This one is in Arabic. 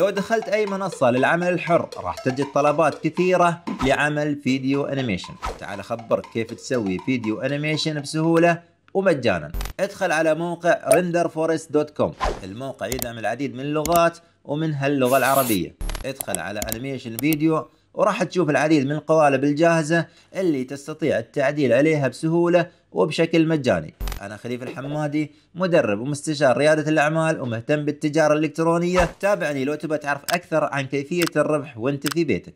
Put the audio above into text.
لو دخلت أي منصة للعمل الحر راح تجد طلبات كثيرة لعمل فيديو أنيميشن تعال اخبرك كيف تسوي فيديو أنيميشن بسهولة ومجانا ادخل على موقع renderforest.com الموقع يدعم العديد من اللغات ومنها اللغة العربية ادخل على انيميشن فيديو وراح تشوف العديد من القوالب الجاهزة اللي تستطيع التعديل عليها بسهولة وبشكل مجاني أنا خليفة الحمادي مدرب ومستشار ريادة الأعمال ومهتم بالتجارة الإلكترونية تابعني لو تبى تعرف أكثر عن كيفية الربح وأنت في بيتك